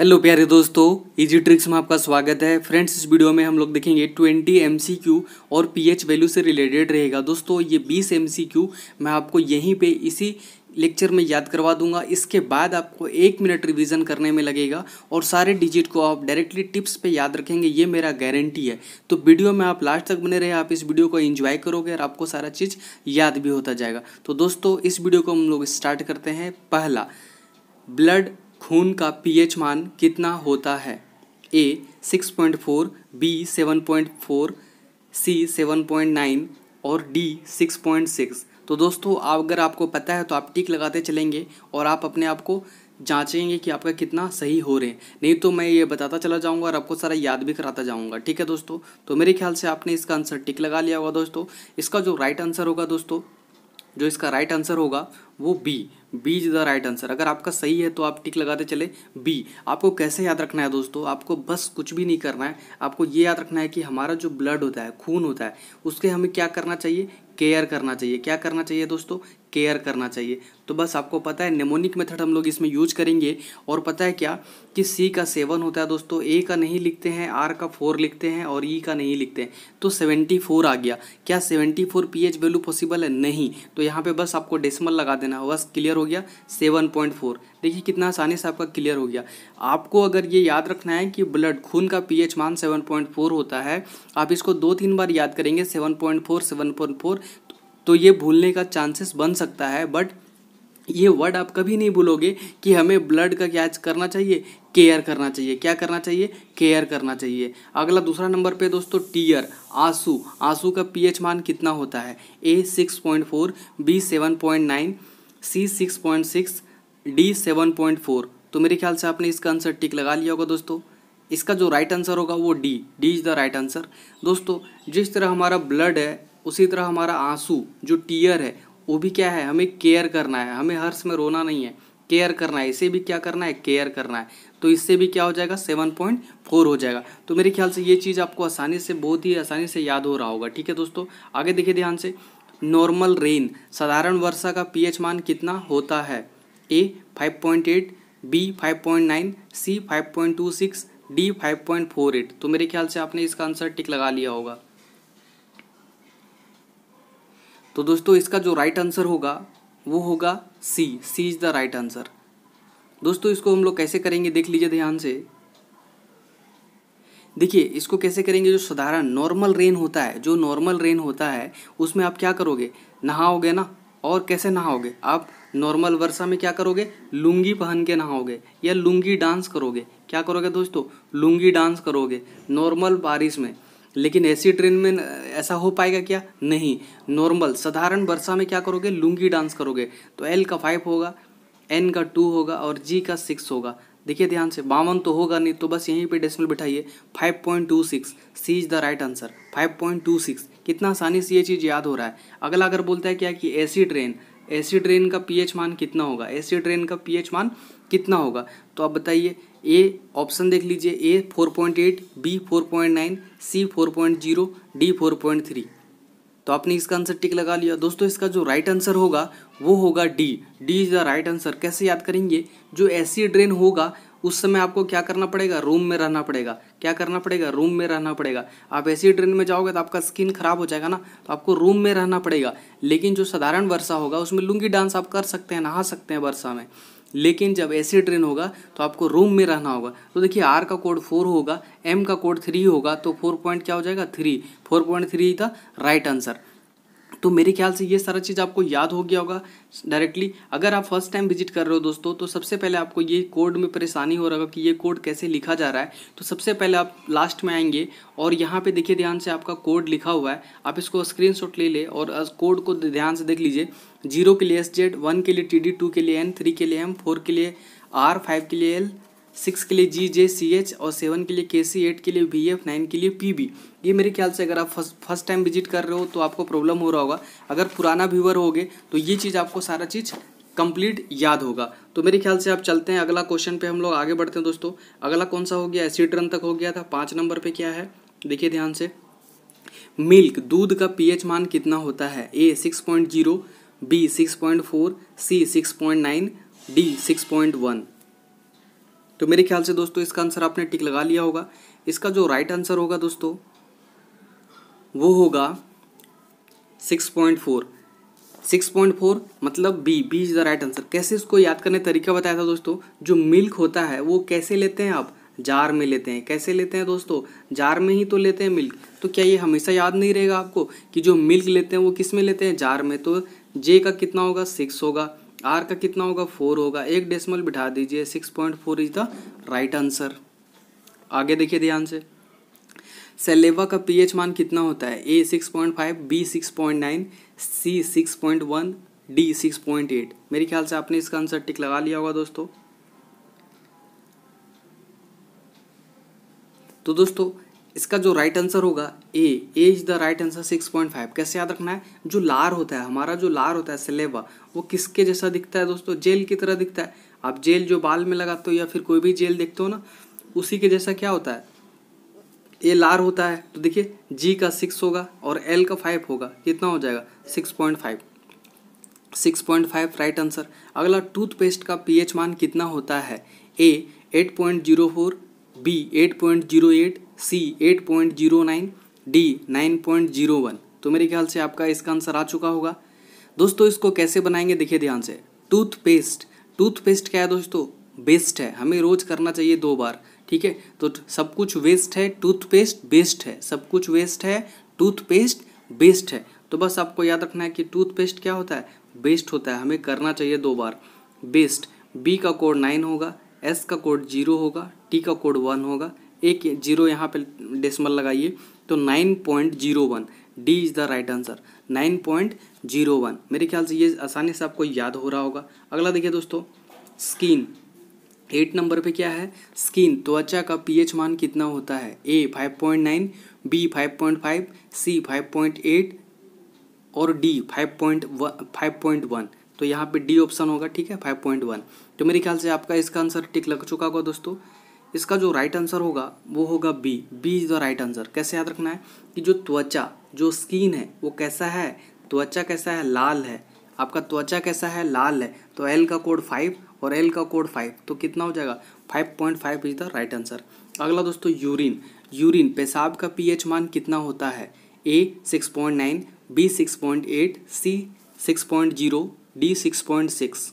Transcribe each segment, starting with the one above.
hello प्यारे दोस्तों easy tricks में आपका स्वागत है फ्रेंड्स इस वीडियो में हम लोग देखेंगे 20 एम और पीएच वैल्यू से रिलेटेड रहेगा दोस्तों ये 20 एम मैं आपको यहीं पे इसी लेक्चर में याद करवा दूंगा इसके बाद आपको एक मिनट रिवीजन करने में लगेगा और सारे डिजिट को आप डायरेक्टली टिप्स पे याद रखेंगे ये मेरा गारंटी है तो वीडियो में आप लास्ट तक बने रहे आप इस वीडियो को एंजॉय करोगे और आपको सारा चीज़ याद भी होता जाएगा तो दोस्तों इस वीडियो को हम लोग स्टार्ट करते हैं पहला ब्लड खून का पीएच मान कितना होता है ए 6.4 बी 7.4 सी 7.9 और डी 6.6 तो दोस्तों आप अगर आपको पता है तो आप टिक लगाते चलेंगे और आप अपने आप को जांचेंगे कि आपका कितना सही हो रहे हैं नहीं तो मैं ये बताता चला जाऊंगा और आपको सारा याद भी कराता जाऊंगा ठीक है दोस्तों तो मेरे ख्याल से आपने इसका आंसर टिक लगा लिया होगा दोस्तों इसका जो राइट आंसर होगा दोस्तों जो इसका राइट right आंसर होगा वो B B is the right answer अगर आपका सही है तो आप टिक लगाते चले बी आपको कैसे याद रखना है दोस्तों आपको बस कुछ भी नहीं करना है आपको ये याद रखना है कि हमारा जो ब्लड होता है खून होता है उसके हमें क्या करना चाहिए केयर करना चाहिए क्या करना चाहिए दोस्तों केयर करना चाहिए तो बस आपको पता है निमोनिक मेथड हम लोग इसमें यूज करेंगे और पता है क्या कि सी का सेवन होता है दोस्तों ए का नहीं लिखते हैं आर का फोर लिखते हैं और ई e का नहीं लिखते हैं तो सेवेंटी फोर आ गया क्या सेवेंटी फोर पी एच वैल्यू पॉसिबल है नहीं तो यहाँ पे बस आपको डेसिमल लगा देना बस क्लियर हो गया सेवन पॉइंट फोर देखिए कितना आसानी से आपका क्लियर हो गया आपको अगर ये याद रखना है कि ब्लड खून का पी मान सेवन होता है आप इसको दो तीन बार याद करेंगे सेवन पॉइंट तो ये भूलने का चांसेस बन सकता है बट ये वर्ड आप कभी नहीं भूलोगे कि हमें ब्लड का क्या करना चाहिए केयर करना चाहिए क्या करना चाहिए केयर करना चाहिए अगला दूसरा नंबर पे दोस्तों टीयर आंसू आंसू का पीएच मान कितना होता है A six point four B seven point nine C six point six D seven point four तो मेरे ख्याल से आपने इसका आंसर टिक लगा लिया होगा दोस्तों इसका जो राइट आंसर होगा वो D D is the right answer दोस्तों जिस तरह हमारा ब्लड है उसी तरह हमारा आंसू जो टीयर है वो भी क्या है हमें केयर करना है हमें हर्ष में रोना नहीं है केयर करना है इसे भी क्या करना है केयर करना है तो इससे भी क्या हो जाएगा सेवन पॉइंट फोर हो जाएगा तो मेरे ख्याल से ये चीज़ आपको आसानी से बहुत ही आसानी से याद हो रहा होगा ठीक है दोस्तों आगे देखिए ध्यान से नॉर्मल रेन साधारण वर्षा का पीएच मान कितना होता है A five point eight B five point nine C five point two six D five point four eight तो मेरे ख्याल से आपने इसका आंसर टिक लगा लिया होगा तो दोस्तों इसका जो राइट आंसर होगा वो होगा C C is the right answer दोस्तों इसको हम लोग कैसे करेंगे देख लीजिए ध्यान से देखिए इसको कैसे करेंगे जो साधारण नॉर्मल रेन होता है जो नॉर्मल रेन होता है उसमें आप क्या करोगे नहाओगे ना और कैसे नहाओगे आप नॉर्मल वर्षा में क्या करोगे लुंगी पहन के नहाओगे या लुंगी डांस करोगे क्या करोगे दोस्तों लुंगी डांस करोगे नॉर्मल बारिश में लेकिन ऐसी ट्रेन में ऐसा हो पाएगा क्या नहीं नॉर्मल साधारण वर्षा में क्या करोगे लुंगी डांस करोगे तो एल का फाइव होगा एन का टू होगा और जी का सिक्स होगा देखिए ध्यान से बावन तो होगा नहीं तो बस यहीं पे डेसिमल बिठाइए six C is the right answer five point two six कितना आसानी से ये चीज़ याद हो रहा है अगला अगर बोलता है क्या कि ऐसी ट्रेन एसिड रेन का पीएच मान कितना होगा एसिड रेन का पीएच मान कितना होगा तो आप बताइए ए ऑप्शन देख लीजिए A four point eight B four point nine C four point zero D four point three तो आपने इसका आंसर टिक लगा लिया दोस्तों इसका जो राइट आंसर होगा वो होगा D D is the right answer कैसे याद करेंगे जो एसिड रेन होगा उस समय आपको क्या करना पड़ेगा रूम में रहना पड़ेगा क्या करना पड़ेगा रूम में रहना पड़ेगा आप ऐसी ट्रेन में जाओगे तो आपका स्किन खराब हो जाएगा ना तो आपको रूम में रहना पड़ेगा लेकिन जो साधारण वर्षा होगा उसमें लुंगी डांस आप कर सकते हैं नहा सकते हैं वर्षा में लेकिन जब ऐसी ट्रेन होगा तो आपको रूम में रहना होगा तो देखिए आर का कोड फोर होगा एम का कोड थ्री होगा तो फोर पॉइंट क्या हो जाएगा थ्री फोर पॉइंट थ्री था राइट आंसर तो मेरे ख्याल से ये सारा चीज़ आपको याद हो गया होगा डायरेक्टली अगर आप फर्स्ट टाइम विजिट कर रहे हो दोस्तों तो सबसे पहले आपको ये कोड में परेशानी हो रहा होगा कि ये कोड कैसे लिखा जा रहा है तो सबसे पहले आप लास्ट में आएंगे और यहाँ पे देखिए ध्यान से आपका कोड लिखा हुआ है आप इसको स्क्रीन ले लें और कोड को ध्यान से देख लीजिए जीरो के लिए एस जेड वन के लिए टी डी टू के लिए एन थ्री के लिए एम फोर के लिए आर फाइव के लिए एल सिक्स के लिए जी जे सी एच और सेवन के लिए के सी एट के लिए वी एफ नाइन के लिए पी बी ये मेरे ख्याल से अगर आप फर्स्ट फर्स्ट टाइम विजिट कर रहे हो तो आपको प्रॉब्लम हो रहा होगा अगर पुराना व्यूवर होगे तो ये चीज़ आपको सारा चीज़ कंप्लीट याद होगा तो मेरे ख्याल से आप चलते हैं अगला क्वेश्चन पे हम लोग आगे बढ़ते हैं दोस्तों अगला कौन सा हो गया एसिड रन तक हो गया था पाँच नंबर पर क्या है देखिए ध्यान से मिल्क दूध का पी मान कितना होता है A six point zero B six point four C six point nine D six point one तो मेरे ख्याल से दोस्तों इसका आंसर आपने टिक लगा लिया होगा इसका जो राइट आंसर होगा दोस्तों वो होगा six point four six point four मतलब B B is the right answer कैसे इसको याद करने तरीका बताया था दोस्तों जो मिल्क होता है वो कैसे लेते हैं आप जार में लेते हैं कैसे लेते हैं दोस्तों जार में ही तो लेते हैं मिल्क तो क्या ये हमेशा याद नहीं रहेगा आपको कि जो मिल्क लेते हैं वो किस में लेते हैं जार में तो जे का कितना होगा सिक्स होगा आर का कितना होगा फोर होगा एक डेसिमल बिठा दीजिए six point four is the right answer आगे देखिए ध्यान से सेलेवा का पीएच मान कितना होता है A six point five B six point nine C six point one D six point eight मेरे ख्याल से आपने इसका आंसर टिक लगा लिया होगा दोस्तों तो दोस्तों इसका जो राइट आंसर होगा A A is the right answer six point five कैसे याद रखना है जो लार होता है हमारा जो लार होता है सिलेबा वो किसके जैसा दिखता है दोस्तों जेल की तरह दिखता है आप जेल जो बाल में लगाते हो या फिर कोई भी जेल देखते हो ना उसी के जैसा क्या होता है ए लार होता है तो देखिए जी का सिक्स होगा और एल का फाइव होगा कितना हो जाएगा six point five six point five right answer अगला टूथपेस्ट का पीएच मान कितना होता है A eight point zero four B eight point zero eight C eight point zero nine D nine point zero one तो मेरे ख्याल से आपका इसका आंसर आ चुका होगा दोस्तों इसको कैसे बनाएंगे देखिए ध्यान से टूथपेस्ट टूथपेस्ट क्या है दोस्तों बेस्ट है हमें रोज़ करना चाहिए दो बार ठीक है तो सब कुछ वेस्ट है टूथपेस्ट बेस्ट है सब कुछ वेस्ट है टूथपेस्ट बेस्ट है तो बस आपको याद रखना है कि टूथपेस्ट क्या होता है बेस्ट होता है हमें करना चाहिए दो बार बेस्ट बी का कोड नाइन होगा एस का कोड जीरो होगा टी का कोड वन होगा एक जीरो यहाँ पे डेसिमल लगाइए तो nine point zero one D is the right answer nine point zero one मेरे ख्याल से ये आसानी से आपको याद हो रहा होगा अगला देखिए दोस्तों स्किन एट नंबर पे क्या है स्किन त्वचा का पीएच मान कितना होता है A five point nine B five point five C five point eight और D five point five point one तो यहाँ पे डी ऑप्शन होगा ठीक है फाइव पॉइंट वन तो मेरे ख्याल से आपका इसका आंसर टिक लग चुका होगा दोस्तों इसका जो राइट आंसर होगा वो होगा B B is the right answer कैसे याद रखना है कि जो त्वचा जो स्किन है वो कैसा है त्वचा कैसा है लाल है आपका त्वचा कैसा है लाल है तो एल का कोड फाइव और एल का कोड फाइव तो कितना हो जाएगा five point five is the right answer अगला दोस्तों यूरिन यूरिन पेशाब का पीएच मान कितना होता है A six point nine B six point eight C six point zero D six point six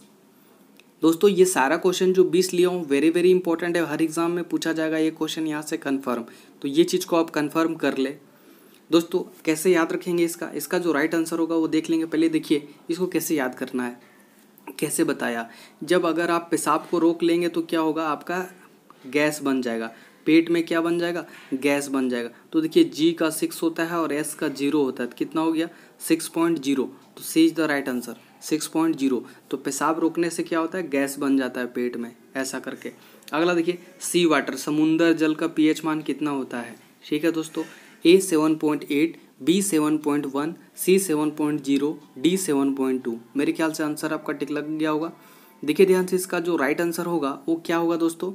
दोस्तों ये सारा क्वेश्चन जो बीस लिया हूँ वेरी वेरी इंपॉर्टेंट है हर एग्जाम में पूछा जाएगा ये क्वेश्चन यहाँ से कन्फर्म तो ये चीज़ को आप कन्फर्म कर ले दोस्तों कैसे याद रखेंगे इसका इसका जो राइट आंसर होगा वो देख लेंगे पहले देखिए इसको कैसे याद करना है कैसे बताया जब अगर आप पेशाब को रोक लेंगे तो क्या होगा आपका गैस बन जाएगा पेट में क्या बन जाएगा गैस बन जाएगा तो देखिए जी का सिक्स होता है और एस का जीरो होता है तो कितना हो गया सिक्स पॉइंट जीरो तो C is the right answer six point zero तो पेशाब रोकने से क्या होता है गैस बन जाता है पेट में ऐसा करके अगला देखिए सी वाटर समुंदर जल का पीएच मान कितना होता है ठीक है दोस्तों A seven point eight B seven point one C seven point zero D seven point two मेरे ख्याल से आंसर आपका टिक लग गया होगा देखिए ध्यान से इसका जो राइट आंसर होगा वो क्या होगा दोस्तों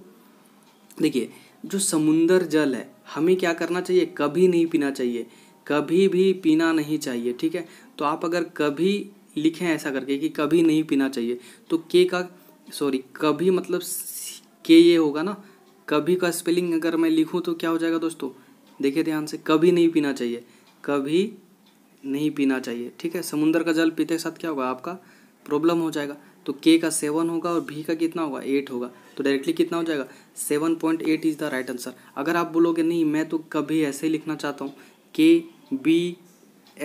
देखिए जो समुंदर जल है हमें क्या करना चाहिए कभी नहीं पीना चाहिए कभी भी पीना नहीं चाहिए ठीक है तो आप अगर कभी लिखे हैं ऐसा करके कि कभी नहीं पीना चाहिए तो के का सॉरी कभी मतलब के ये होगा ना कभी का स्पेलिंग अगर मैं लिखूँ तो क्या हो जाएगा दोस्तों देखिए ध्यान से कभी नहीं पीना चाहिए कभी नहीं पीना चाहिए ठीक है समुंदर का जल पीते के साथ क्या होगा आपका प्रॉब्लम हो जाएगा तो के का सेवन होगा और भी का कितना होगा एट होगा तो डायरेक्टली कितना हो जाएगा seven point eight is the right answer अगर आप बोलोगे नहीं मैं तो कभी ऐसे ही लिखना चाहता हूँ के बी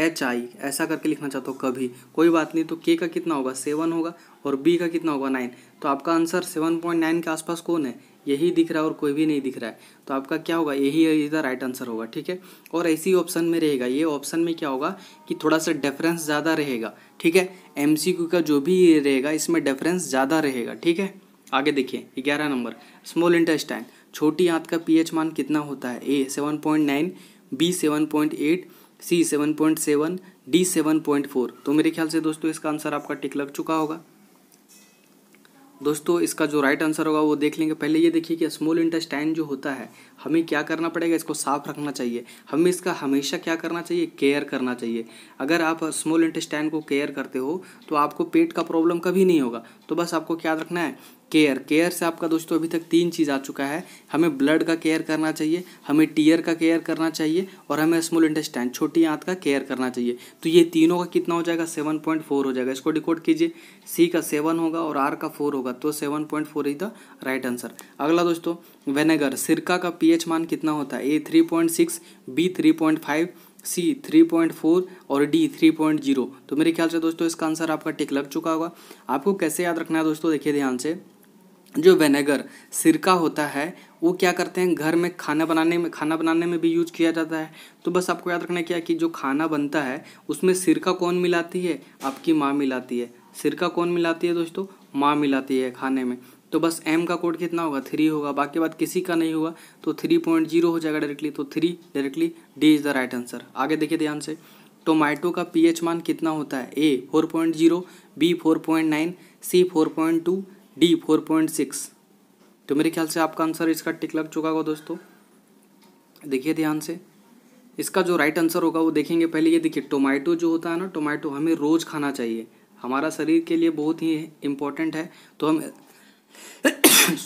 एच आई ऐसा करके लिखना चाहते हो कभी कोई बात नहीं तो के का कितना होगा सेवन होगा और बी का कितना होगा नाइन तो आपका आंसर सेवन पॉइंट नाइन के आसपास कौन है यही दिख रहा है और कोई भी नहीं दिख रहा है तो आपका क्या होगा यही इधर राइट आंसर होगा ठीक है और ऐसी ऑप्शन में रहेगा ये ऑप्शन में क्या होगा कि थोड़ा सा डिफरेंस ज़्यादा रहेगा ठीक है एम का जो भी रहेगा इसमें डिफरेंस ज़्यादा रहेगा ठीक है आगे देखिए ग्यारह नंबर स्मॉल इंटेस्टाइन छोटी आंत का पीएच मान कितना होता है A seven point nine B seven point eight C seven point seven D seven point four तो मेरे ख्याल से दोस्तों इसका आंसर आपका टिक लग चुका होगा दोस्तों इसका जो राइट आंसर होगा वो देख लेंगे पहले ये देखिए कि स्मॉल इंटेस्टाइन जो होता है हमें क्या करना पड़ेगा इसको साफ रखना चाहिए हमें इसका हमेशा क्या करना चाहिए केयर करना चाहिए अगर आप स्मॉल इंटेस्टाइन को केयर करते हो तो आपको पेट का प्रॉब्लम कभी नहीं होगा तो बस आपको क्या रखना है केयर केयर से आपका दोस्तों अभी तक तीन चीज़ आ चुका है हमें ब्लड का केयर करना चाहिए हमें टीयर का केयर करना चाहिए और हमें स्मॉल इंटेस्टाइन छोटी आंत का केयर करना चाहिए तो ये तीनों का कितना हो जाएगा सेवन पॉइंट फोर हो जाएगा इसको डिकोड कीजिए सी का सेवन होगा और आर का फोर होगा तो seven point four is the right answer अगला दोस्तों वेनेगर सिरका का पी मान कितना होता है A three point six B three point five C three point four और डी थ्री पॉइंट जीरो तो मेरे ख्याल से दोस्तों इसका आंसर आपका टिक लग चुका होगा आपको कैसे याद रखना है दोस्तों देखिए ध्यान से जो वेनेगर सिरका होता है वो क्या करते हैं घर में खाना बनाने में खाना बनाने में भी यूज किया जाता है तो बस आपको याद रखना क्या कि जो खाना बनता है उसमें सिरका कौन मिलाती है आपकी माँ मिलाती है सिरका कौन मिलाती है दोस्तों माँ मिलाती है खाने में तो बस एम का कोड कितना होगा थ्री होगा बाकी बात किसी का नहीं होगा तो थ्री पॉइंट जीरो हो जाएगा डायरेक्टली तो three directly D is the right answer आगे देखिए ध्यान से टोमेटो का पीएच मान कितना होता है A four point zero B four point nine C four point two D four point six तो मेरे ख्याल से आपका आंसर इसका टिक लग चुका होगा दोस्तों देखिए ध्यान से इसका जो राइट आंसर होगा वो देखेंगे पहले ये देखिए टोमेटो जो होता है ना टोमेटो हमें रोज़ खाना चाहिए हमारा शरीर के लिए बहुत ही इम्पोर्टेंट है तो हम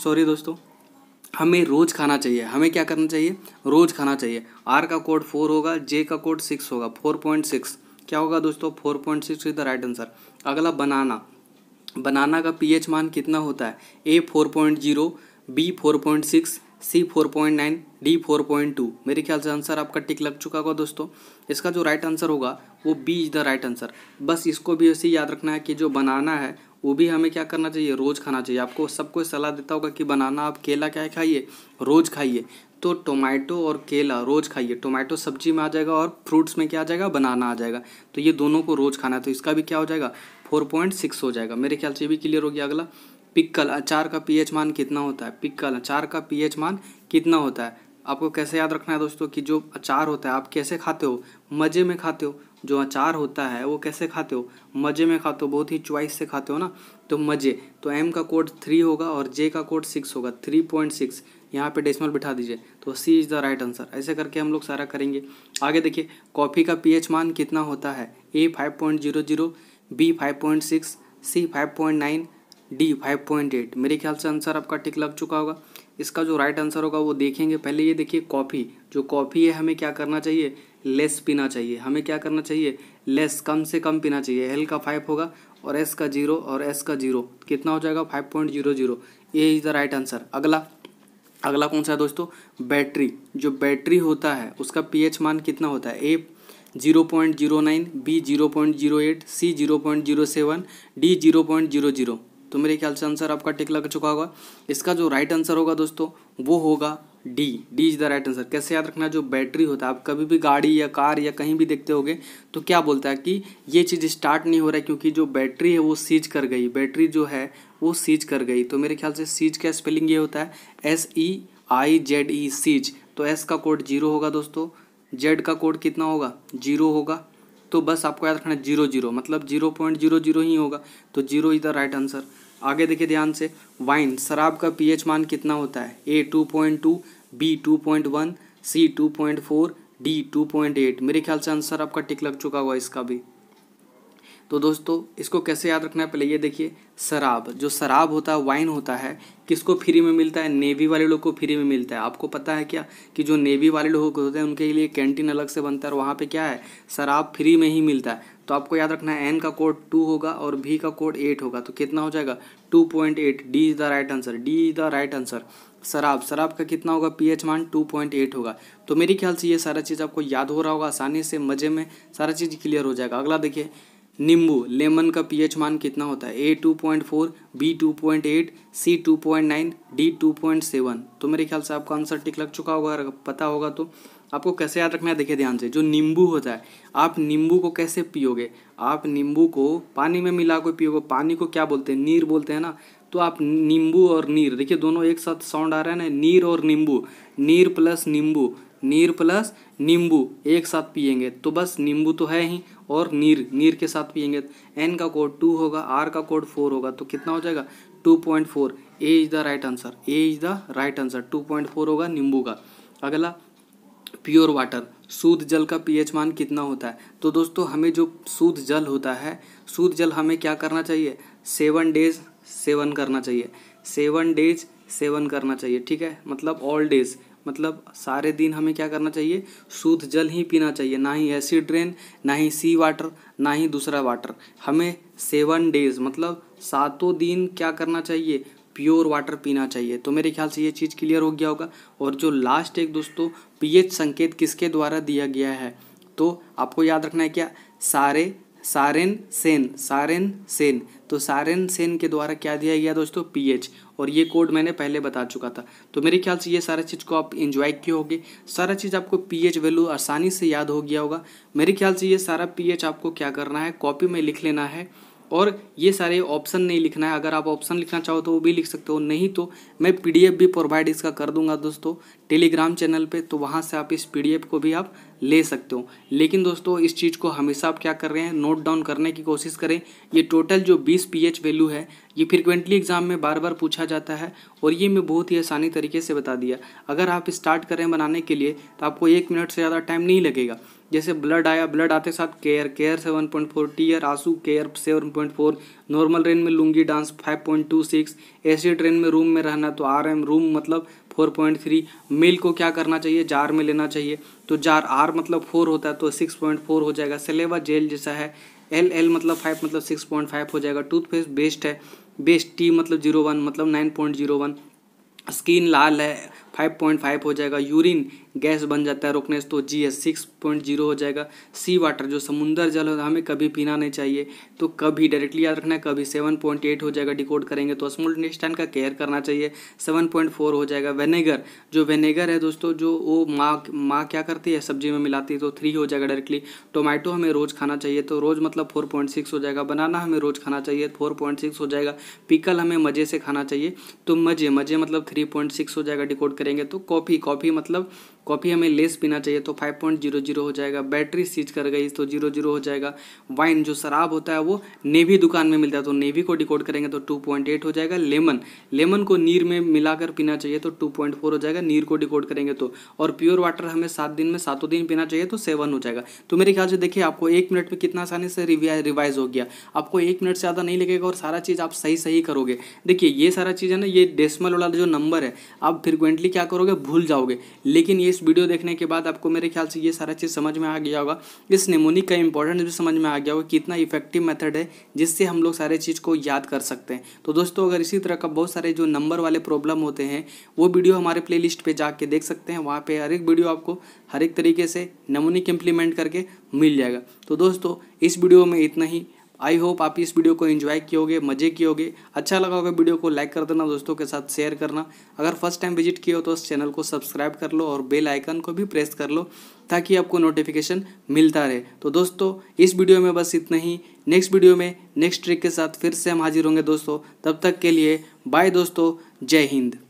सॉरी दोस्तों हमें रोज़ खाना चाहिए हमें क्या करना चाहिए रोज़ खाना चाहिए आर का कोड फोर होगा जे का कोड सिक्स होगा फोर पॉइंट सिक्स क्या होगा दोस्तों four point six is the right answer अगला बनाना बनाना का पीएच मान कितना होता है A four point zero B four point six C four point nine D four point two मेरे ख्याल से आंसर आपका टिक लग चुका होगा दोस्तों इसका जो राइट आंसर होगा वो B is the right answer बस इसको भी ऐसे याद रखना है कि जो बनाना है वो भी हमें क्या करना चाहिए रोज़ खाना चाहिए आपको सबको सलाह देता होगा कि बनाना आप केला क्या खाइए रोज़ खाइए तो टोमेटो और केला रोज़ खाइए टोमेटो सब्जी में आ जाएगा और फ्रूट्स में क्या आ जाएगा बनाना आ जाएगा तो ये दोनों को रोज़ खाना है तो इसका भी क्या हो जाएगा फोर पॉइंट सिक्स हो जाएगा मेरे ख्याल से भी क्लियर हो गया अगला पिक्कल अचार का पीएच मान कितना होता है पिक्कल अचार का पीएच मान कितना होता है आपको कैसे याद रखना है दोस्तों कि जो अचार होता है आप कैसे खाते हो मज़े में खाते हो जो अचार होता है वो कैसे खाते हो मज़े में खाते हो बहुत ही च्वाइस से खाते हो ना तो मज़े तो एम का कोड थ्री होगा और जे का कोड सिक्स होगा थ्री पॉइंट सिक्स यहाँ पे डेसिमल बिठा दीजिए तो C is the right answer ऐसे करके हम लोग सारा करेंगे आगे देखिए कॉफ़ी का पीएच मान कितना होता है A five point zero zero B five point six C five point nine D five point eight मेरे ख्याल से आंसर आपका टिक लग चुका होगा इसका जो राइट आंसर होगा वो देखेंगे पहले ये देखिए कॉफ़ी जो कॉफ़ी है हमें क्या करना चाहिए लेस पीना चाहिए हमें क्या करना चाहिए लेस कम से कम पीना चाहिए एल का फाइव होगा और एस का जीरो और एस का जीरो कितना हो जाएगा फाइव पॉइंट जीरो जीरो ये इज़ द राइट आंसर अगला अगला कौन सा है दोस्तों बैटरी जो बैटरी होता है उसका पीएच मान कितना होता है A zero point zero nine B zero point zero eight C zero point zero seven D zero point zero zero तो मेरे ख्याल से आंसर आपका टिक लग चुका होगा इसका जो राइट आंसर होगा दोस्तों वो होगा D D is the right answer कैसे याद रखना जो बैटरी होता है आप कभी भी गाड़ी या कार या कहीं भी देखते होगे तो क्या बोलता है कि ये चीज़ स्टार्ट नहीं हो रहा है क्योंकि जो बैटरी है वो सीज कर गई बैटरी जो है वो सीज कर गई तो मेरे ख्याल से सीज का स्पेलिंग ये होता है S E I Z E seize तो एस का कोड जीरो होगा दोस्तों जेड का कोड कितना होगा जीरो होगा तो बस आपको याद रखना जीरो जीरो मतलब जीरो पॉइंट जीरो जीरो ही होगा तो zero is the right answer आगे देखिए ध्यान से वाइन शराब का पी मान कितना होता है A two point two B two point one C two point four D two point eight मेरे ख्याल से आंसर आपका टिक लग चुका हुआ इसका भी तो दोस्तों इसको कैसे याद रखना है पहले ये देखिए शराब जो शराब होता है वाइन होता है किसको फ्री में मिलता है नेवी वाले लोग को फ्री में मिलता है आपको पता है क्या कि जो नेवी वाले लोग होते हैं उनके लिए कैंटीन अलग से बनता है और वहाँ पे क्या है शराब फ्री में ही मिलता है तो आपको याद रखना है एन का कोड टू होगा और भी का कोड एट होगा तो कितना हो जाएगा two point eight D is the right answer D is the right answer शराब शराब का कितना होगा पीएच मान टू पॉइंट एट होगा तो मेरे ख्याल से ये सारा चीज़ आपको याद हो रहा होगा आसानी से मज़े में सारा चीज़ क्लियर हो जाएगा अगला देखिए नींबू लेमन का पीएच मान कितना होता है A two point four B two point eight C two point nine D two point seven तो मेरे ख्याल से आपका आंसर टिक लग चुका होगा पता होगा तो आपको कैसे याद रखना है देखिए ध्यान से जो नींबू होता है आप नींबू को कैसे पियोगे आप नींबू को पानी में मिला कर पियोगे पानी को क्या बोलते हैं नीर बोलते हैं ना तो आप नींबू और नीर देखिए दोनों एक साथ साउंड आ रहा है ना नीर और नींबू नीर प्लस नींबू नीर प्लस नींबू एक साथ पियेंगे तो बस नींबू तो है ही और नीर नीर के साथ पियेंगे एन का कोड टू होगा आर का कोड फोर होगा तो कितना हो जाएगा two point four A is the right answer A is the right answer two point four होगा नींबू का अगला प्योर वाटर शुद्ध जल का पीएच मान कितना होता है तो दोस्तों हमें जो शुद्ध जल होता है शुद्ध जल हमें क्या करना चाहिए सेवन डेज सेवन करना चाहिए सेवन डेज सेवन करना चाहिए ठीक है मतलब ऑल डेज मतलब सारे दिन हमें क्या करना चाहिए शुद्ध जल ही पीना चाहिए ना ही एसिड ड्रेन ना ही सी वाटर ना ही दूसरा वाटर हमें सेवन डेज मतलब सातों दिन क्या करना चाहिए प्योर वाटर पीना चाहिए तो मेरे ख्याल से ये चीज़ क्लियर हो गया होगा और जो लास्ट एक दोस्तों पीएच संकेत किसके द्वारा दिया गया है तो आपको याद रखना है क्या सारे सारेन सेन सारेन सेन तो सारेन सेन के द्वारा क्या दिया गया दोस्तों पीएच और ये कोड मैंने पहले बता चुका था तो मेरे ख्याल से ये सारा चीज़ को आप इन्जॉय किए होगे सारा चीज़ आपको पीएच वैल्यू आसानी से याद हो गया होगा मेरे ख्याल से ये सारा पीएच आपको क्या करना है कॉपी में लिख लेना है और ये सारे ऑप्शन नहीं लिखना है अगर आप ऑप्शन लिखना चाहो तो वो भी लिख सकते हो नहीं तो मैं पीडीएफ भी प्रोवाइड इसका कर दूंगा दोस्तों टेलीग्राम चैनल पे तो वहाँ से आप इस पीडीएफ को भी आप ले सकते हो लेकिन दोस्तों इस चीज़ को हमेशा आप क्या कर रहे हैं नोट डाउन करने की कोशिश करें ये टोटल जो बीस पी वैल्यू है ये फ्रिक्वेंटली एग्जाम में बार बार पूछा जाता है और ये मैं बहुत ही आसानी तरीके से बता दिया अगर आप स्टार्ट करें बनाने के लिए तो आपको एक मिनट से ज़्यादा टाइम नहीं लगेगा जैसे ब्लड आया ब्लड आते साथ care care seven point four tear आंसू care seven point four normal rain में lungi dance five point two six AC train में रूम में रहना तो आर एम रूम मतलब फोर पॉइंट थ्री मेल को क्या करना चाहिए जार में लेना चाहिए तो जार आर मतलब फोर होता है तो सिक्स पॉइंट फोर हो जाएगा सलेवा जेल जैसा है एल एल मतलब फाइव मतलब सिक्स पॉइंट फाइव हो जाएगा टूथपेस्ट बेस्ट है बेस्ट टी मतलब जीरो वन मतलब nine point zero one skin लाल है फाइव पॉइंट फाइव हो जाएगा यूरिन गैस बन जाता है रोकने से तो G S six point zero हो जाएगा सी वाटर जो समुंदर जल है हमें कभी पीना नहीं चाहिए तो कभी डायरेक्टली याद रखना है कभी सेवन पॉइंट एट हो जाएगा डिकोड करेंगे तो स्मॉल इंटेस्टाइन का केयर करना चाहिए सेवन पॉइंट फोर हो जाएगा वेनेगर जो वेनेगर है दोस्तों जो वो माँ माँ क्या करती है सब्जी में मिलाती है तो थ्री हो जाएगा डायरेक्टली टोमेटो हमें रोज़ खाना चाहिए तो रोज़ मतलब फोर पॉइंट सिक्स हो जाएगा बनाना हमें रोज़ खाना चाहिए फोर पॉइंट सिक्स हो जाएगा पिकल हमें मज़े से खाना चाहिए तो मज़े मज़े मतलब थ्री पॉइंट सिक्स हो जाएगा डिकोड करेंगे तो कॉफ़ी कॉफ़ी मतलब कॉफ़ी हमें लेस पीना चाहिए तो फाइव पॉइंट जीरो जीरो हो जाएगा बैटरी सीज कर गई तो जीरो जीरो हो जाएगा वाइन जो शराब होता है वो नेवी दुकान में मिलता है तो नेवी को डिकोड करेंगे तो टू पॉइंट एट हो जाएगा लेमन लेमन को नीर में मिलाकर पीना चाहिए तो टू पॉइंट फोर हो जाएगा नीर को डिकोड करेंगे तो और प्योर वाटर हमें सात दिन में सातों दिन पीना चाहिए तो सेवन हो जाएगा तो मेरे ख्याल से देखिए आपको एक मिनट में कितना आसानी से रिवाइज हो गया आपको एक मिनट से ज़्यादा नहीं लगेगा और सारा चीज़ आप सही सही करोगे देखिए ये सारा चीज़ है ना ये डेसमल वाला जो नंबर है आप फ्रिक्वेंटली क्या करोगे भूल जाओगे लेकिन ये इस वीडियो देखने के बाद आपको मेरे ख्याल से ये सारा चीज़ समझ में आ गया होगा इस निमोनिक का इंपॉर्टेंस भी समझ में आ गया होगा कितना इफेक्टिव मेथड है जिससे हम लोग सारे चीज़ को याद कर सकते हैं तो दोस्तों अगर इसी तरह का बहुत सारे जो नंबर वाले प्रॉब्लम होते हैं वो वीडियो हमारे प्ले लिस्ट पर जाके देख सकते हैं वहाँ पर हर एक वीडियो आपको हर एक तरीके से नमोनिक इम्प्लीमेंट करके मिल जाएगा तो दोस्तों इस वीडियो में इतना ही आई होप आप इस वीडियो को एंजॉय किए मजे किए होगे अच्छा लगा होगा वीडियो को लाइक कर देना दोस्तों के साथ शेयर करना अगर फर्स्ट टाइम विजिट किए हो तो उस चैनल को सब्सक्राइब कर लो और बेल आइकन को भी प्रेस कर लो ताकि आपको नोटिफिकेशन मिलता रहे तो दोस्तों इस वीडियो में बस इतना ही नेक्स्ट वीडियो में नेक्स्ट ट्रिक के साथ फिर से हम हाजिर होंगे दोस्तों तब तक के लिए बाय दोस्तों जय हिंद